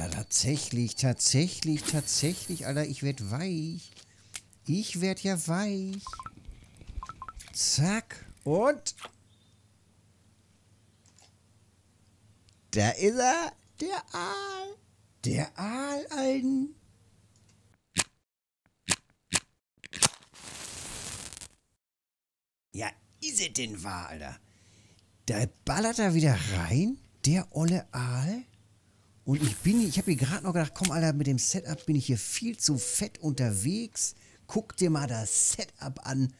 Alter, tatsächlich, tatsächlich, tatsächlich, Alter, ich werd weich. Ich werd ja weich. Zack. Und. Da ist er. Der Aal. Der Aal, Alten. Ja, ist es denn wahr, Alter? Da ballert er wieder rein, der olle Aal. Und ich bin, ich habe mir gerade noch gedacht, komm Alter, mit dem Setup bin ich hier viel zu fett unterwegs. Guck dir mal das Setup an,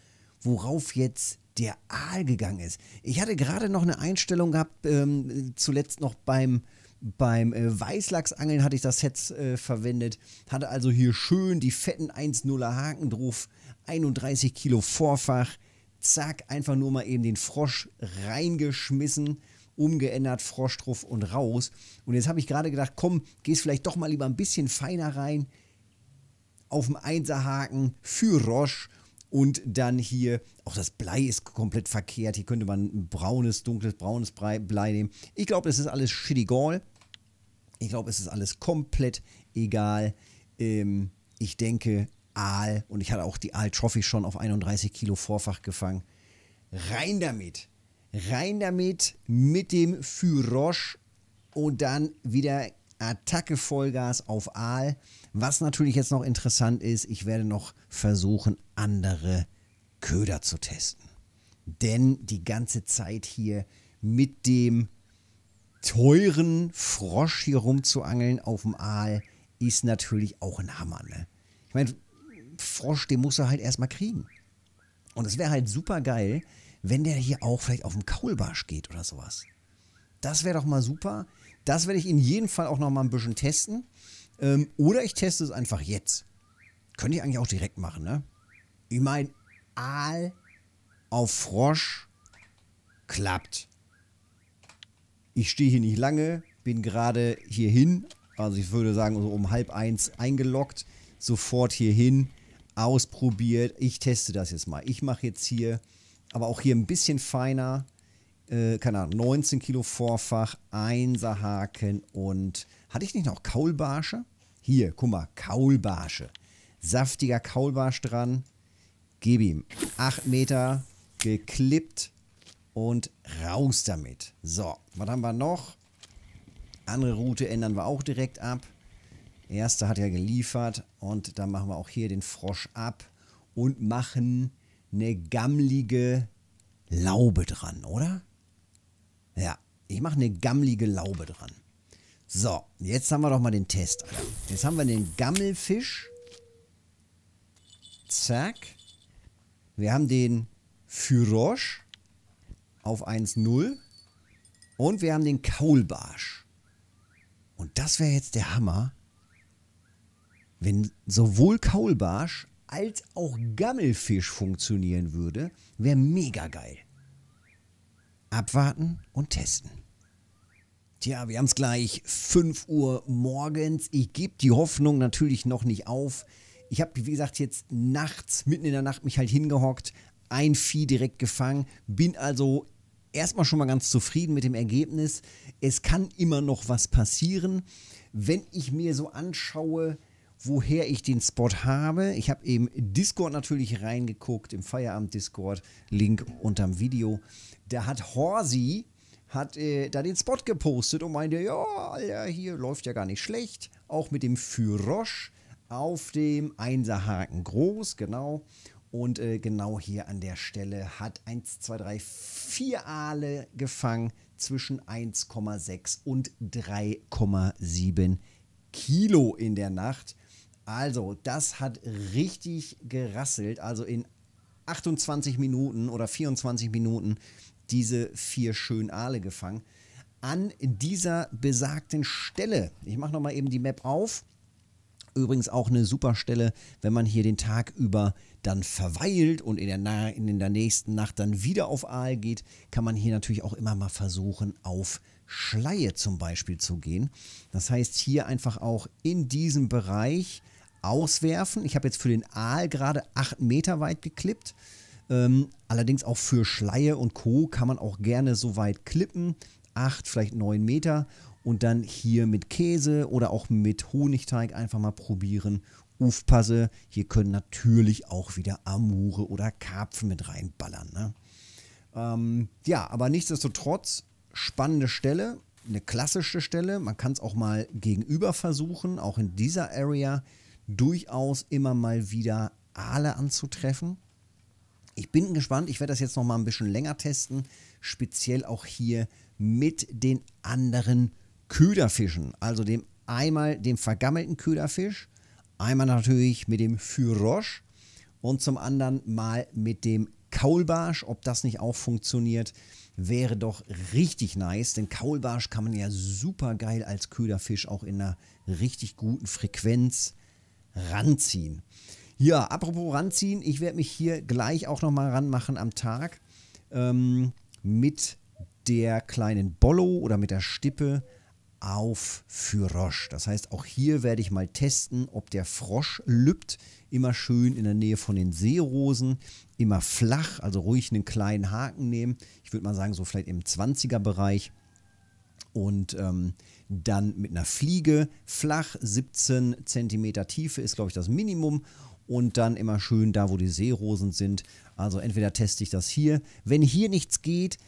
worauf jetzt der Aal gegangen ist. Ich hatte gerade noch eine Einstellung gehabt, ähm, zuletzt noch beim, beim äh, Weißlachsangeln hatte ich das Set äh, verwendet. Hatte also hier schön die fetten 1-0er Haken drauf, 31 Kilo Vorfach. Zack, einfach nur mal eben den Frosch reingeschmissen umgeändert, Frosch drauf und raus. Und jetzt habe ich gerade gedacht, komm, gehst vielleicht doch mal lieber ein bisschen feiner rein. Auf dem Einserhaken für Roche und dann hier, auch das Blei ist komplett verkehrt. Hier könnte man ein braunes, dunkles, braunes Blei nehmen. Ich glaube, das ist alles schittigall. Ich glaube, es ist alles komplett egal. Ähm, ich denke, Aal, und ich hatte auch die Aal-Trophy schon auf 31 Kilo Vorfach gefangen. Rein damit! Rein damit mit dem Fürosch und dann wieder Attacke Vollgas auf Aal. Was natürlich jetzt noch interessant ist, ich werde noch versuchen, andere Köder zu testen. Denn die ganze Zeit hier mit dem teuren Frosch hier rumzuangeln auf dem Aal ist natürlich auch ein Hammer. Ne? Ich meine, Frosch, den muss er halt erstmal kriegen. Und es wäre halt super geil, wenn der hier auch vielleicht auf den Kaulbarsch geht oder sowas. Das wäre doch mal super. Das werde ich in jedem Fall auch noch mal ein bisschen testen. Ähm, oder ich teste es einfach jetzt. Könnte ich eigentlich auch direkt machen, ne? Ich meine, Aal auf Frosch klappt. Ich stehe hier nicht lange, bin gerade hierhin, also ich würde sagen so um halb eins eingeloggt, sofort hierhin, ausprobiert. Ich teste das jetzt mal. Ich mache jetzt hier aber auch hier ein bisschen feiner. Äh, keine Ahnung, 19 Kilo Vorfach, 1er Haken und hatte ich nicht noch Kaulbarsche? Hier, guck mal, Kaulbarsche. Saftiger Kaulbarsch dran. Gib ihm. 8 Meter geklippt und raus damit. So, was haben wir noch? Andere Route ändern wir auch direkt ab. Erster hat ja geliefert und dann machen wir auch hier den Frosch ab und machen eine gammelige Laube dran, oder? Ja, ich mache eine gammlige Laube dran. So, jetzt haben wir doch mal den Test. Jetzt haben wir den Gammelfisch. Zack. Wir haben den Fyrosch auf 1-0. Und wir haben den Kaulbarsch. Und das wäre jetzt der Hammer, wenn sowohl Kaulbarsch als auch Gammelfisch funktionieren würde, wäre mega geil. Abwarten und testen. Tja, wir haben es gleich 5 Uhr morgens. Ich gebe die Hoffnung natürlich noch nicht auf. Ich habe, wie gesagt, jetzt nachts, mitten in der Nacht mich halt hingehockt, ein Vieh direkt gefangen, bin also erstmal schon mal ganz zufrieden mit dem Ergebnis. Es kann immer noch was passieren. Wenn ich mir so anschaue, woher ich den Spot habe. Ich habe im Discord natürlich reingeguckt, im Feierabend-Discord, Link unterm Video. Da hat Horsi, hat äh, da den Spot gepostet und meinte, ja, Alter, hier läuft ja gar nicht schlecht. Auch mit dem Fürosch auf dem Einserhaken groß, genau. Und äh, genau hier an der Stelle hat 1, 2, 3, 4 Aale gefangen zwischen 1,6 und 3,7 Kilo in der Nacht. Also, das hat richtig gerasselt. Also in 28 Minuten oder 24 Minuten diese vier schönen Aale gefangen. An dieser besagten Stelle. Ich mache nochmal eben die Map auf. Übrigens auch eine super Stelle, wenn man hier den Tag über dann verweilt und in der, in der nächsten Nacht dann wieder auf Aal geht, kann man hier natürlich auch immer mal versuchen, auf Schleie zum Beispiel zu gehen. Das heißt, hier einfach auch in diesem Bereich auswerfen. Ich habe jetzt für den Aal gerade 8 Meter weit geklippt. Ähm, allerdings auch für Schleie und Co. kann man auch gerne so weit klippen. 8, vielleicht 9 Meter. Und dann hier mit Käse oder auch mit Honigteig einfach mal probieren. Aufpasse, hier können natürlich auch wieder Amure oder Karpfen mit reinballern. Ne? Ähm, ja, aber nichtsdestotrotz, spannende Stelle, eine klassische Stelle. Man kann es auch mal gegenüber versuchen, auch in dieser Area durchaus immer mal wieder Aale anzutreffen. Ich bin gespannt, ich werde das jetzt noch mal ein bisschen länger testen, speziell auch hier mit den anderen Köderfischen, also dem einmal dem vergammelten Köderfisch, einmal natürlich mit dem Fyrosch und zum anderen mal mit dem Kaulbarsch, ob das nicht auch funktioniert, wäre doch richtig nice, denn Kaulbarsch kann man ja super geil als Köderfisch auch in einer richtig guten Frequenz ranziehen. Ja, apropos ranziehen, ich werde mich hier gleich auch nochmal ranmachen am Tag ähm, mit der kleinen Bollo oder mit der Stippe auf Fyrosch. Das heißt, auch hier werde ich mal testen, ob der Frosch lübt. Immer schön in der Nähe von den Seerosen, immer flach, also ruhig einen kleinen Haken nehmen. Ich würde mal sagen, so vielleicht im 20er-Bereich und ähm, dann mit einer Fliege flach 17 cm Tiefe ist, glaube ich, das Minimum. Und dann immer schön da, wo die Seerosen sind. Also entweder teste ich das hier. Wenn hier nichts geht,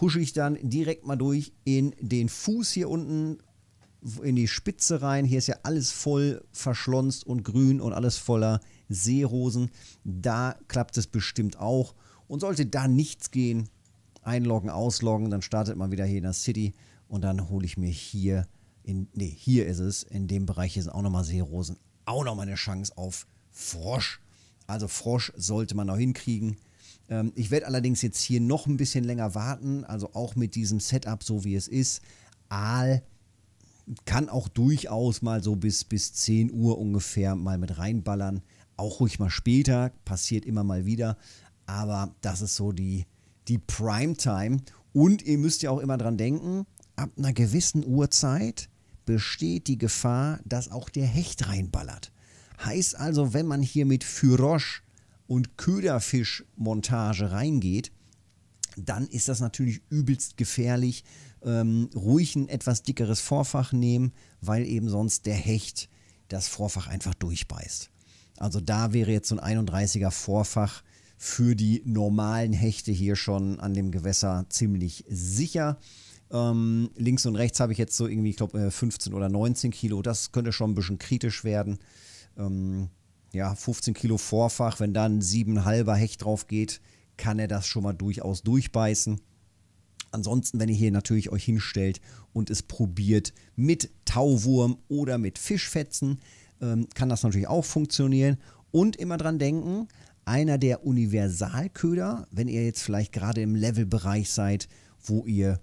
husche ich dann direkt mal durch in den Fuß hier unten, in die Spitze rein. Hier ist ja alles voll verschlonzt und grün und alles voller Seerosen. Da klappt es bestimmt auch. Und sollte da nichts gehen, einloggen, ausloggen, dann startet man wieder hier in der City und dann hole ich mir hier, in, nee, hier ist es, in dem Bereich hier sind auch nochmal Seerosen, auch nochmal eine Chance auf Frosch. Also Frosch sollte man auch hinkriegen. Ähm, ich werde allerdings jetzt hier noch ein bisschen länger warten, also auch mit diesem Setup, so wie es ist. Aal kann auch durchaus mal so bis, bis 10 Uhr ungefähr mal mit reinballern. Auch ruhig mal später, passiert immer mal wieder. Aber das ist so die, die Primetime. Und ihr müsst ja auch immer dran denken, ab einer gewissen Uhrzeit besteht die Gefahr, dass auch der Hecht reinballert. Heißt also, wenn man hier mit Fyrosch und Köderfischmontage reingeht, dann ist das natürlich übelst gefährlich. Ähm, ruhig ein etwas dickeres Vorfach nehmen, weil eben sonst der Hecht das Vorfach einfach durchbeißt. Also da wäre jetzt so ein 31er Vorfach für die normalen Hechte hier schon an dem Gewässer ziemlich sicher. Ähm, links und rechts habe ich jetzt so irgendwie, ich glaube, äh, 15 oder 19 Kilo. Das könnte schon ein bisschen kritisch werden. Ähm, ja, 15 Kilo Vorfach, wenn dann 7,5er Hecht drauf geht, kann er das schon mal durchaus durchbeißen. Ansonsten, wenn ihr hier natürlich euch hinstellt und es probiert mit Tauwurm oder mit Fischfetzen, ähm, kann das natürlich auch funktionieren. Und immer dran denken, einer der Universalköder, wenn ihr jetzt vielleicht gerade im Levelbereich seid, wo ihr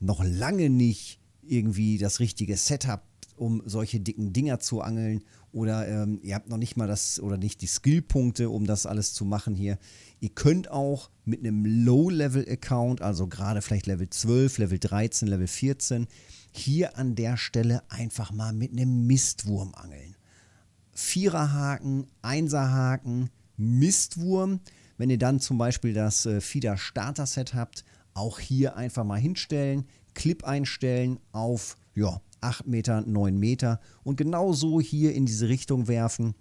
noch lange nicht irgendwie das richtige Setup, um solche dicken Dinger zu angeln. Oder ähm, ihr habt noch nicht mal das oder nicht die Skillpunkte, um das alles zu machen hier. Ihr könnt auch mit einem Low-Level-Account, also gerade vielleicht Level 12, Level 13, Level 14, hier an der Stelle einfach mal mit einem Mistwurm angeln. Viererhaken, Einserhaken, Mistwurm. Wenn ihr dann zum Beispiel das äh, Fieder Starter Set habt, auch hier einfach mal hinstellen, Clip einstellen auf ja, 8 Meter, 9 Meter und genauso hier in diese Richtung werfen.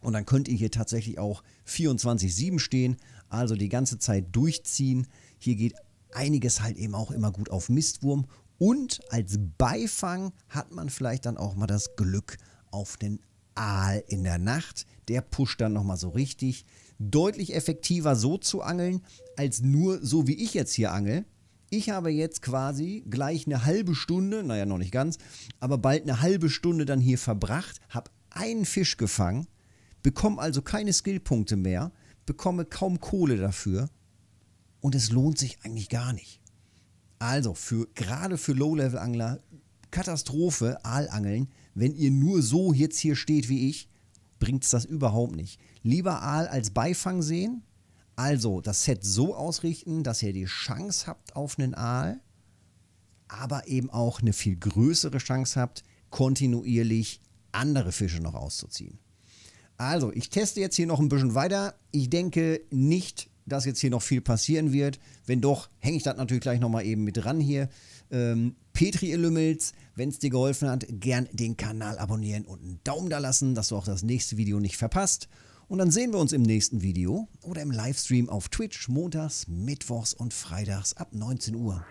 Und dann könnt ihr hier tatsächlich auch 24-7 stehen, also die ganze Zeit durchziehen. Hier geht einiges halt eben auch immer gut auf Mistwurm. Und als Beifang hat man vielleicht dann auch mal das Glück auf den Aal in der Nacht. Der pusht dann nochmal so richtig deutlich effektiver so zu angeln, als nur so wie ich jetzt hier angel. Ich habe jetzt quasi gleich eine halbe Stunde, naja noch nicht ganz, aber bald eine halbe Stunde dann hier verbracht, habe einen Fisch gefangen, bekomme also keine Skillpunkte mehr, bekomme kaum Kohle dafür und es lohnt sich eigentlich gar nicht. Also für gerade für Low-Level-Angler Katastrophe Aalangeln, wenn ihr nur so jetzt hier steht wie ich bringt es das überhaupt nicht. Lieber Aal als Beifang sehen, also das Set so ausrichten, dass ihr die Chance habt auf einen Aal, aber eben auch eine viel größere Chance habt, kontinuierlich andere Fische noch auszuziehen. Also, ich teste jetzt hier noch ein bisschen weiter. Ich denke nicht, dass jetzt hier noch viel passieren wird. Wenn doch, hänge ich das natürlich gleich nochmal eben mit dran hier. Ähm, Petri, ihr Lümmels. Wenn es dir geholfen hat, gern den Kanal abonnieren und einen Daumen da lassen, dass du auch das nächste Video nicht verpasst. Und dann sehen wir uns im nächsten Video oder im Livestream auf Twitch montags, mittwochs und freitags ab 19 Uhr.